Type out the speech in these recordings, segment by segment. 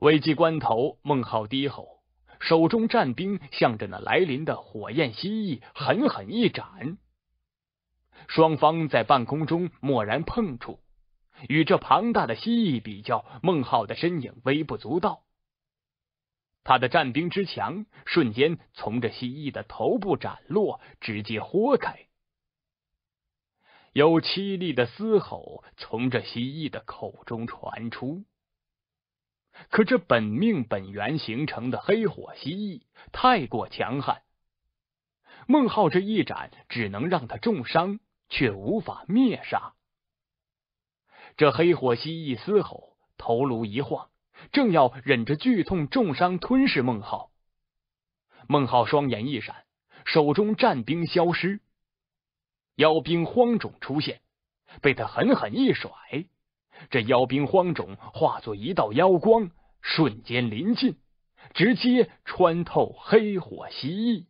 危机关头，孟浩低吼，手中战兵向着那来临的火焰蜥蜴狠狠一斩。双方在半空中蓦然碰触，与这庞大的蜥蜴比较，孟浩的身影微不足道。他的战兵之强，瞬间从这蜥蜴的头部斩落，直接豁开。有凄厉的嘶吼从这蜥蜴的口中传出。可这本命本源形成的黑火蜥蜴太过强悍，孟浩这一斩只能让他重伤，却无法灭杀。这黑火蜥蜴嘶吼，头颅一晃，正要忍着剧痛重伤吞噬孟浩，孟浩双眼一闪，手中战兵消失，妖兵荒种出现，被他狠狠一甩。这妖兵荒种化作一道妖光，瞬间临近，直接穿透黑火蜥蜴。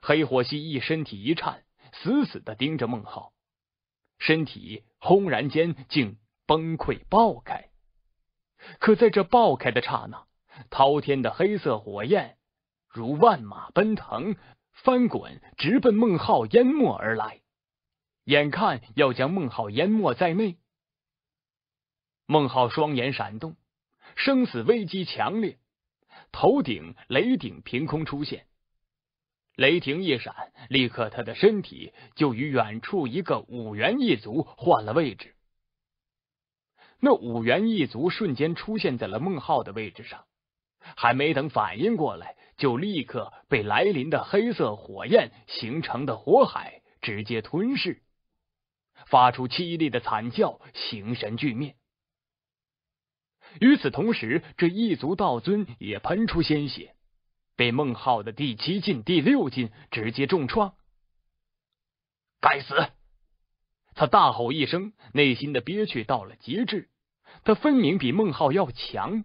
黑火蜥蜴身体一颤，死死的盯着孟浩，身体轰然间竟崩溃爆开。可在这爆开的刹那，滔天的黑色火焰如万马奔腾，翻滚直奔孟浩淹没而来。眼看要将孟浩淹没在内，孟浩双眼闪动，生死危机强烈，头顶雷顶凭空出现，雷霆一闪，立刻他的身体就与远处一个五元一族换了位置。那五元一族瞬间出现在了孟浩的位置上，还没等反应过来，就立刻被来临的黑色火焰形成的火海直接吞噬。发出凄厉的惨叫，形神俱灭。与此同时，这一族道尊也喷出鲜血，被孟浩的第七进、第六进直接重创。该死！他大吼一声，内心的憋屈到了极致。他分明比孟浩要强，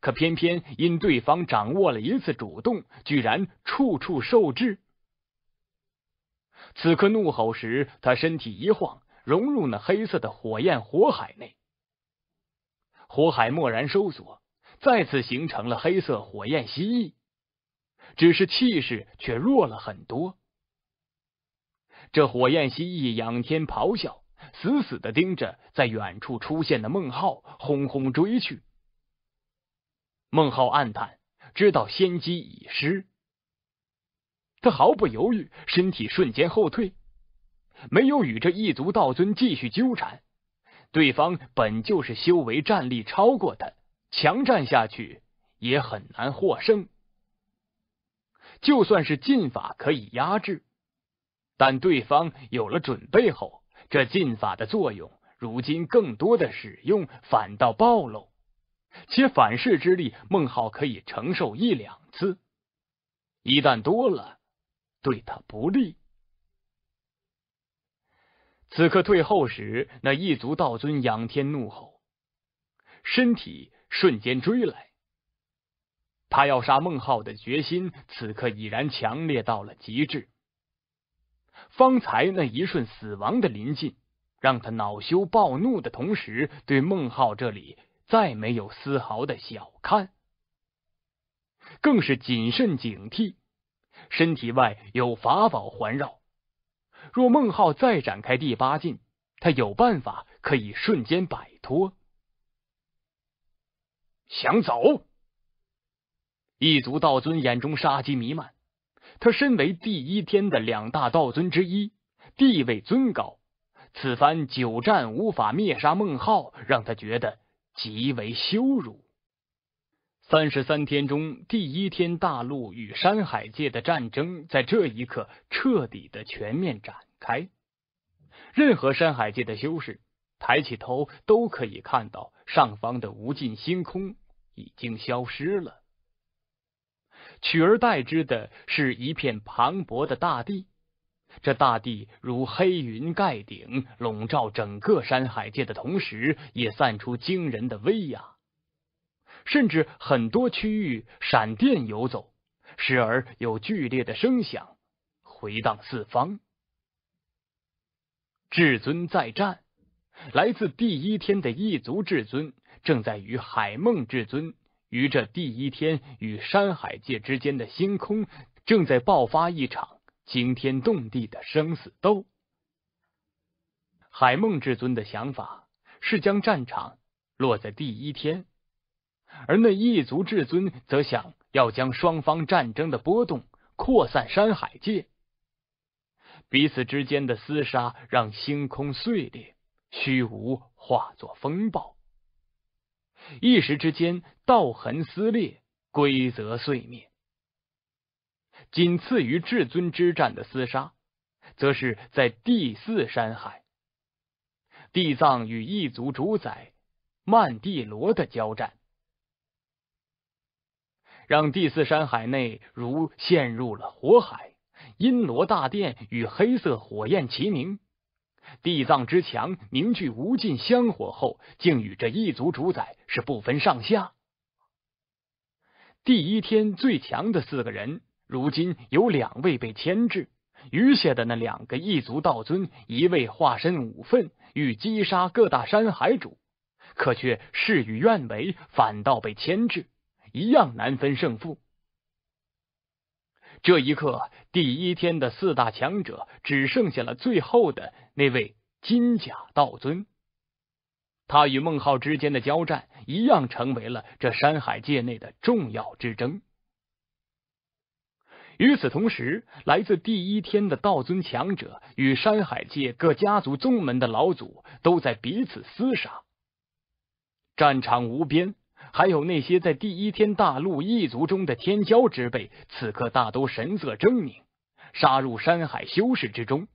可偏偏因对方掌握了一次主动，居然处处受制。此刻怒吼时，他身体一晃，融入那黑色的火焰火海内。火海蓦然收缩，再次形成了黑色火焰蜥蜴，只是气势却弱了很多。这火焰蜥蜴仰天咆哮，死死的盯着在远处出现的孟浩，轰轰追去。孟浩暗叹，知道先机已失。他毫不犹豫，身体瞬间后退，没有与这一族道尊继续纠缠。对方本就是修为战力超过他，强战下去也很难获胜。就算是禁法可以压制，但对方有了准备后，这禁法的作用如今更多的使用反倒暴露，且反噬之力，孟浩可以承受一两次，一旦多了。对他不利。此刻退后时，那一族道尊仰天怒吼，身体瞬间追来。他要杀孟浩的决心，此刻已然强烈到了极致。方才那一瞬死亡的临近，让他恼羞暴怒的同时，对孟浩这里再没有丝毫的小看，更是谨慎警惕。身体外有法宝环绕，若孟浩再展开第八境，他有办法可以瞬间摆脱。想走？异族道尊眼中杀机弥漫。他身为第一天的两大道尊之一，地位尊高，此番久战无法灭杀孟浩，让他觉得极为羞辱。三十三天中第一天，大陆与山海界的战争在这一刻彻底的全面展开。任何山海界的修士抬起头，都可以看到上方的无尽星空已经消失了，取而代之的是一片磅礴的大地。这大地如黑云盖顶，笼罩整个山海界的同时，也散出惊人的威压。甚至很多区域闪电游走，时而有剧烈的声响回荡四方。至尊再战，来自第一天的异族至尊正在与海梦至尊于这第一天与山海界之间的星空正在爆发一场惊天动地的生死斗。海梦至尊的想法是将战场落在第一天。而那异族至尊则想要将双方战争的波动扩散山海界，彼此之间的厮杀让星空碎裂，虚无化作风暴，一时之间道痕撕裂，规则碎灭。仅次于至尊之战的厮杀，则是在第四山海，地藏与异族主宰曼蒂罗的交战。让第四山海内如陷入了火海，阴罗大殿与黑色火焰齐鸣。地藏之强凝聚无尽香火后，竟与这一族主宰是不分上下。第一天最强的四个人，如今有两位被牵制，余下的那两个异族道尊，一位化身五分，欲击杀各大山海主，可却事与愿违，反倒被牵制。一样难分胜负。这一刻，第一天的四大强者只剩下了最后的那位金甲道尊。他与孟浩之间的交战，一样成为了这山海界内的重要之争。与此同时，来自第一天的道尊强者与山海界各家族宗门的老祖都在彼此厮杀，战场无边。还有那些在第一天大陆异族中的天骄之辈，此刻大都神色狰狞，杀入山海修士之中，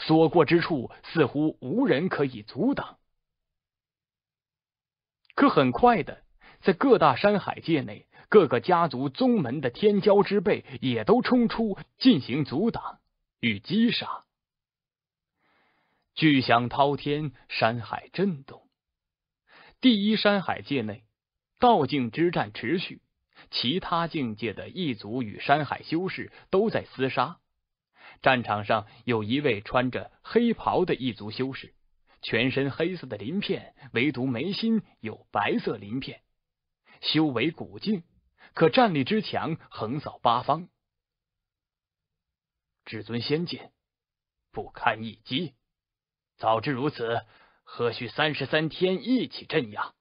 所过之处似乎无人可以阻挡。可很快的，在各大山海界内，各个家族宗门的天骄之辈也都冲出，进行阻挡与击杀。巨响滔天，山海震动。第一山海界内。道境之战持续，其他境界的异族与山海修士都在厮杀。战场上有一位穿着黑袍的异族修士，全身黑色的鳞片，唯独眉心有白色鳞片，修为古境，可战力之强，横扫八方，至尊仙界不堪一击。早知如此，何须三十三天一起镇压？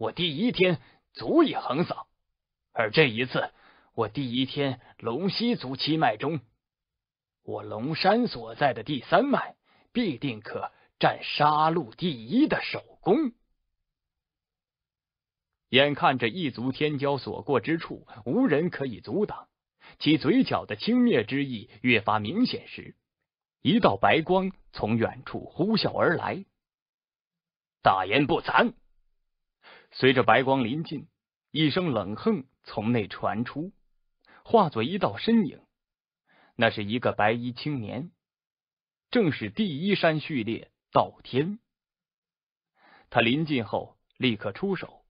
我第一天足以横扫，而这一次，我第一天龙溪族七脉中，我龙山所在的第三脉必定可占杀戮第一的首功。眼看着一族天骄所过之处无人可以阻挡，其嘴角的轻蔑之意越发明显时，一道白光从远处呼啸而来。大言不惭！随着白光临近，一声冷哼从内传出，化作一道身影。那是一个白衣青年，正是第一山序列道天。他临近后，立刻出手。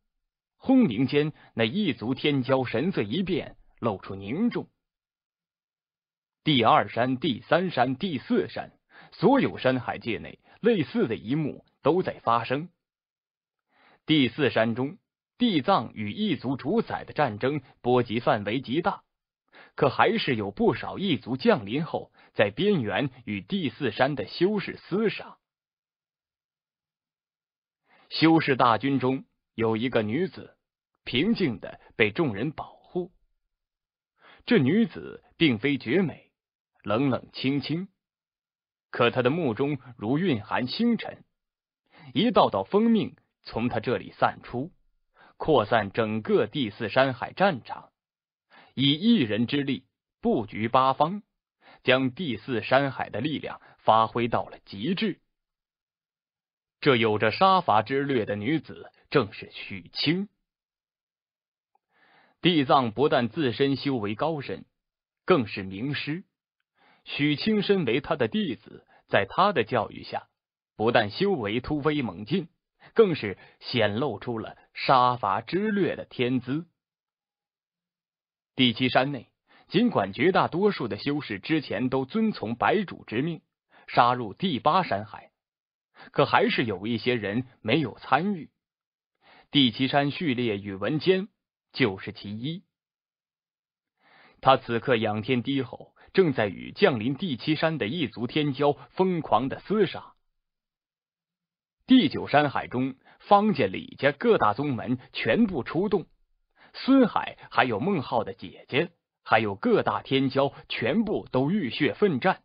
轰鸣间，那一族天骄神色一变，露出凝重。第二山、第三山、第四山，所有山海界内，类似的一幕都在发生。第四山中，地藏与异族主宰的战争波及范围极大，可还是有不少异族降临后，在边缘与第四山的修士厮杀。修士大军中有一个女子，平静的被众人保护。这女子并非绝美，冷冷清清，可她的目中如蕴含星辰，一道道封命。从他这里散出，扩散整个第四山海战场。以一人之力布局八方，将第四山海的力量发挥到了极致。这有着杀伐之略的女子，正是许清。地藏不但自身修为高深，更是名师。许清身为他的弟子，在他的教育下，不但修为突飞猛进。更是显露出了杀伐之略的天资。第七山内，尽管绝大多数的修士之前都遵从白主之命杀入第八山海，可还是有一些人没有参与。第七山序列宇文坚就是其一。他此刻仰天低吼，正在与降临第七山的异族天骄疯狂的厮杀。第九山海中，方家、李家各大宗门全部出动，孙海还有孟浩的姐姐，还有各大天骄全部都浴血奋战。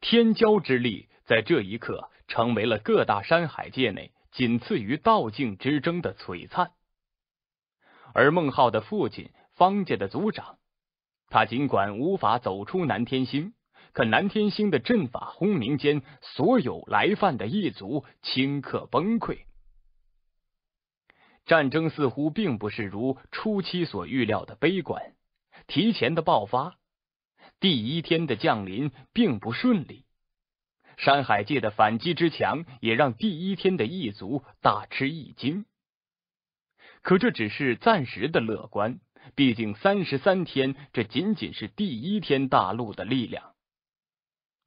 天骄之力在这一刻成为了各大山海界内仅次于道境之争的璀璨。而孟浩的父亲方家的族长，他尽管无法走出南天星。可南天星的阵法轰鸣间，所有来犯的异族顷刻崩溃。战争似乎并不是如初期所预料的悲观，提前的爆发，第一天的降临并不顺利。山海界的反击之强，也让第一天的异族大吃一惊。可这只是暂时的乐观，毕竟三十三天，这仅仅是第一天大陆的力量。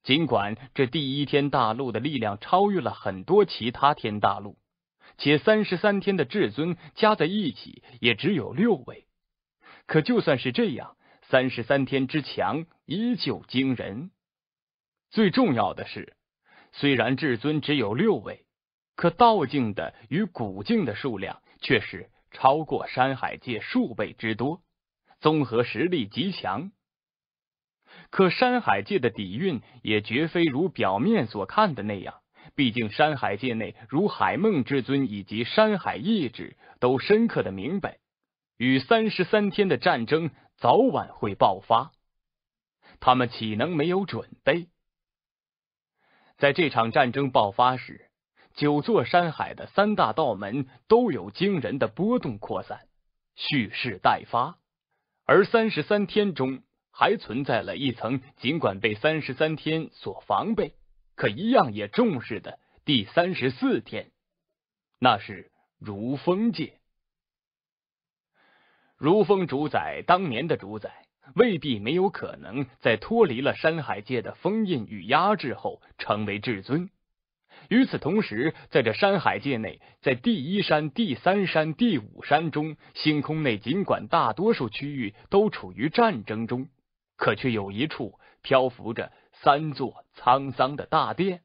尽管这第一天大陆的力量超越了很多其他天大陆，且三十三天的至尊加在一起也只有六位，可就算是这样，三十三天之强依旧惊人。最重要的是，虽然至尊只有六位，可道境的与古境的数量却是超过山海界数倍之多，综合实力极强。可山海界的底蕴也绝非如表面所看的那样，毕竟山海界内如海梦至尊以及山海意志都深刻的明白，与三十三天的战争早晚会爆发，他们岂能没有准备？在这场战争爆发时，九座山海的三大道门都有惊人的波动扩散，蓄势待发，而三十三天中。还存在了一层，尽管被三十三天所防备，可一样也重视的第三十四天，那是如风界。如风主宰当年的主宰，未必没有可能在脱离了山海界的封印与压制后成为至尊。与此同时，在这山海界内，在第一山、第三山、第五山中，星空内，尽管大多数区域都处于战争中。可却有一处漂浮着三座沧桑的大殿，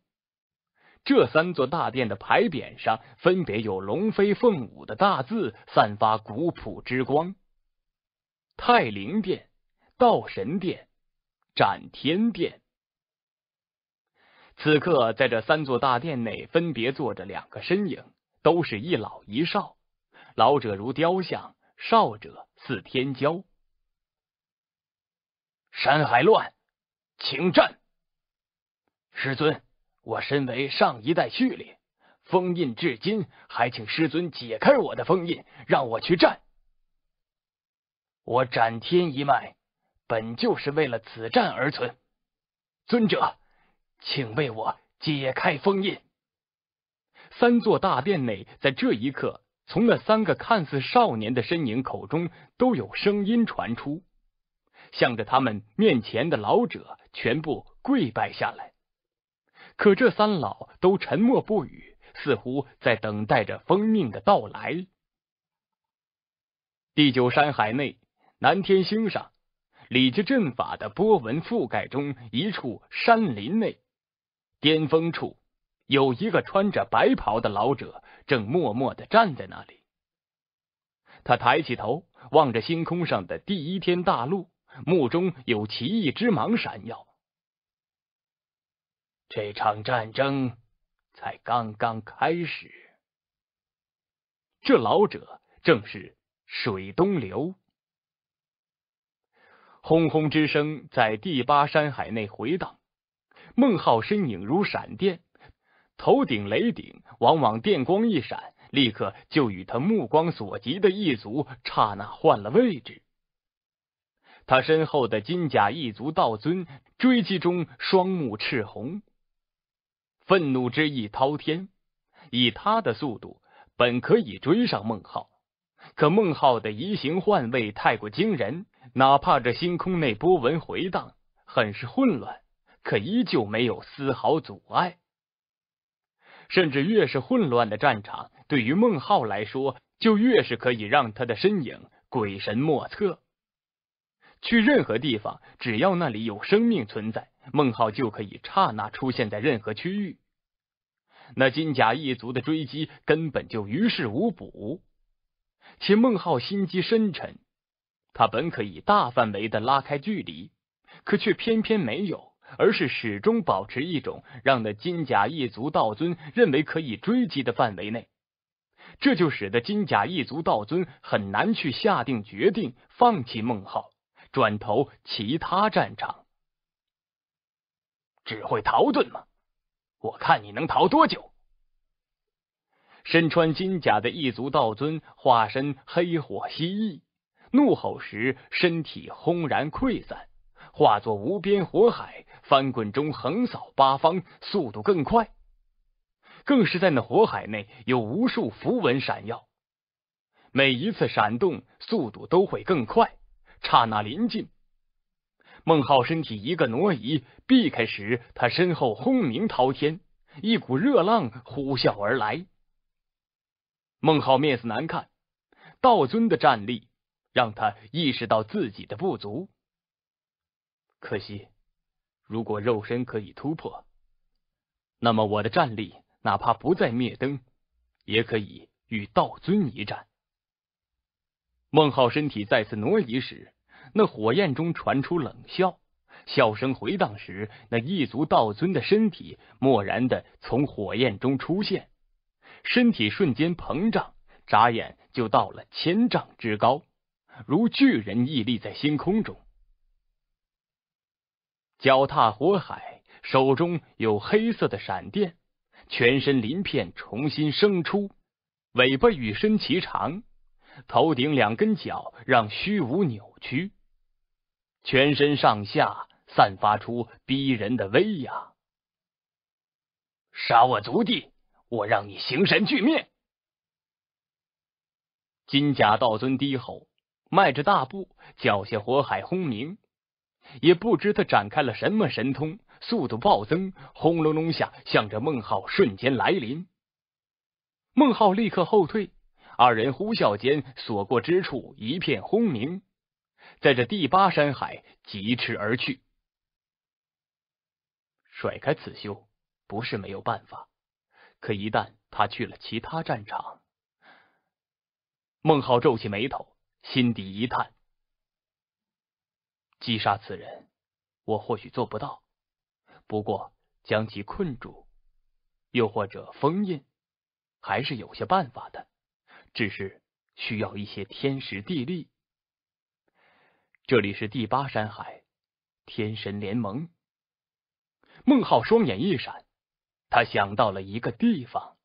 这三座大殿的牌匾上分别有龙飞凤舞的大字，散发古朴之光。太灵殿、道神殿、斩天殿。此刻，在这三座大殿内，分别坐着两个身影，都是一老一少，老者如雕像，少者似天骄。山海乱，请战！师尊，我身为上一代序列封印至今，还请师尊解开我的封印，让我去战。我斩天一脉本就是为了此战而存，尊者，请为我解开封印。三座大殿内，在这一刻，从那三个看似少年的身影口中都有声音传出。向着他们面前的老者全部跪拜下来，可这三老都沉默不语，似乎在等待着封命的到来。第九山海内，南天星上，李家阵法的波纹覆盖中，一处山林内，巅峰处有一个穿着白袍的老者，正默默的站在那里。他抬起头，望着星空上的第一天大陆。目中有奇异之芒闪耀，这场战争才刚刚开始。这老者正是水东流。轰轰之声在第八山海内回荡，孟浩身影如闪电，头顶雷顶，往往电光一闪，立刻就与他目光所及的异族刹那换了位置。他身后的金甲一族道尊追击中，双目赤红，愤怒之意滔天。以他的速度，本可以追上孟浩，可孟浩的移形换位太过惊人。哪怕这星空内波纹回荡，很是混乱，可依旧没有丝毫阻碍。甚至越是混乱的战场，对于孟浩来说，就越是可以让他的身影鬼神莫测。去任何地方，只要那里有生命存在，孟浩就可以刹那出现在任何区域。那金甲一族的追击根本就于事无补。且孟浩心机深沉，他本可以大范围的拉开距离，可却偏偏没有，而是始终保持一种让那金甲一族道尊认为可以追击的范围内，这就使得金甲一族道尊很难去下定决定放弃孟浩。转投其他战场，只会逃遁吗？我看你能逃多久！身穿金甲的异族道尊化身黑火蜥蜴，怒吼时身体轰然溃散，化作无边火海，翻滚中横扫八方，速度更快。更是在那火海内有无数符文闪耀，每一次闪动，速度都会更快。刹那临近，孟浩身体一个挪移避开时，他身后轰鸣滔天，一股热浪呼啸而来。孟浩面色难看，道尊的战力让他意识到自己的不足。可惜，如果肉身可以突破，那么我的战力哪怕不再灭灯，也可以与道尊一战。孟浩身体再次挪移时，那火焰中传出冷笑，笑声回荡时，那异族道尊的身体蓦然的从火焰中出现，身体瞬间膨胀，眨眼就到了千丈之高，如巨人屹立在星空中。脚踏火海，手中有黑色的闪电，全身鳞片重新生出，尾巴与身齐长。头顶两根角让虚无扭曲，全身上下散发出逼人的威压。杀我族弟，我让你形神俱灭！金甲道尊低吼，迈着大步，脚下火海轰鸣，也不知他展开了什么神通，速度暴增，轰隆隆下，向着孟浩瞬间来临。孟浩立刻后退。二人呼啸间，所过之处一片轰鸣，在这第八山海疾驰而去。甩开此修不是没有办法，可一旦他去了其他战场，孟浩皱起眉头，心底一叹：击杀此人，我或许做不到；不过将其困住，又或者封印，还是有些办法的。只是需要一些天时地利。这里是第八山海天神联盟。孟浩双眼一闪，他想到了一个地方。